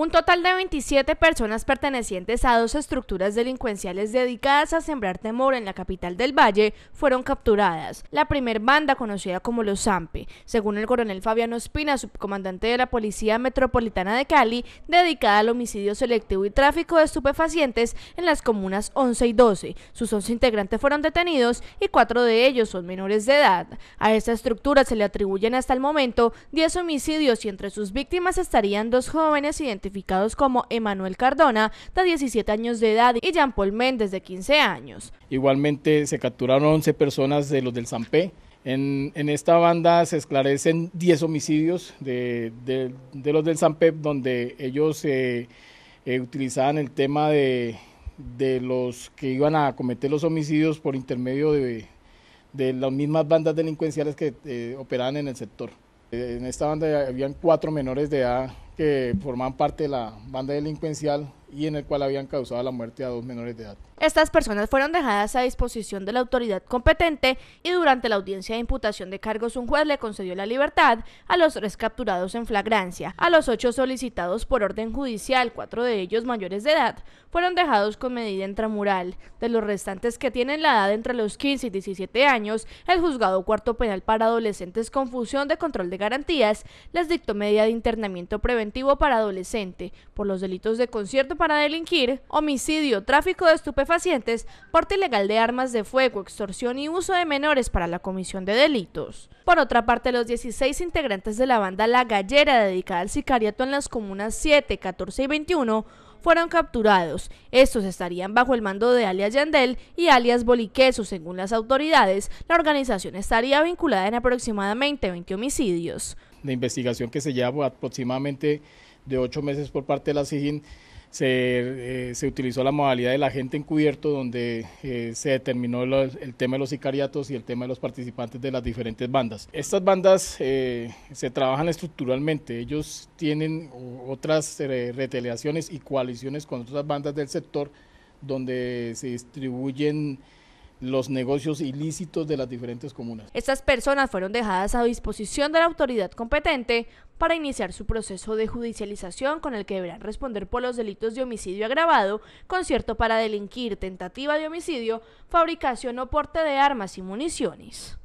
Un total de 27 personas pertenecientes a dos estructuras delincuenciales dedicadas a sembrar temor en la capital del valle fueron capturadas. La primer banda conocida como los Zampe, según el coronel Fabiano Espina, subcomandante de la Policía Metropolitana de Cali, dedicada al homicidio selectivo y tráfico de estupefacientes en las comunas 11 y 12. Sus 11 integrantes fueron detenidos y cuatro de ellos son menores de edad. A esta estructura se le atribuyen hasta el momento 10 homicidios y entre sus víctimas estarían dos jóvenes identificados como Emanuel Cardona, de 17 años de edad, y Jean Paul Méndez, de 15 años. Igualmente se capturaron 11 personas de los del Sampé. En, esta banda se esclarecen 10 homicidios de, los del Sampé, donde ellos eh, eh, utilizaban el tema de, los que iban a cometer los homicidios por intermedio de, las mismas bandas delincuenciales que eh, operaban en el sector. En esta banda habían cuatro menores de edad que forman parte de la banda delincuencial y en el cual habían causado la muerte a dos menores de edad. Estas personas fueron dejadas a disposición de la autoridad competente y durante la audiencia de imputación de cargos un juez le concedió la libertad a los tres capturados en flagrancia. A los ocho solicitados por orden judicial, cuatro de ellos mayores de edad, fueron dejados con medida intramural. De los restantes que tienen la edad entre los 15 y 17 años, el juzgado cuarto penal para adolescentes con fusión de control de garantías les dictó medida de internamiento preventivo para adolescente por los delitos de concierto para delinquir, homicidio, tráfico de estupefacientes, porte ilegal de armas de fuego, extorsión y uso de menores para la comisión de delitos. Por otra parte, los 16 integrantes de la banda La Gallera, dedicada al sicariato en las comunas 7, 14 y 21, fueron capturados. Estos estarían bajo el mando de alias Yandel y alias Boliqueso. Según las autoridades, la organización estaría vinculada en aproximadamente 20 homicidios. La investigación que se lleva aproximadamente de ocho meses por parte de la SIGIN se, eh, se, utilizó la modalidad de la gente encubierto, donde eh, se determinó el tema de los sicariatos y el tema de los participantes de las diferentes bandas. Estas bandas eh, se trabajan estructuralmente, ellos tienen otras reteleaciones y coaliciones con otras bandas del sector donde se distribuyen los negocios ilícitos de las diferentes comunas. Estas personas fueron dejadas a disposición de la autoridad competente para iniciar su proceso de judicialización con el que deberán responder por los delitos de homicidio agravado, concierto para delinquir, tentativa de homicidio, fabricación o porte de armas y municiones.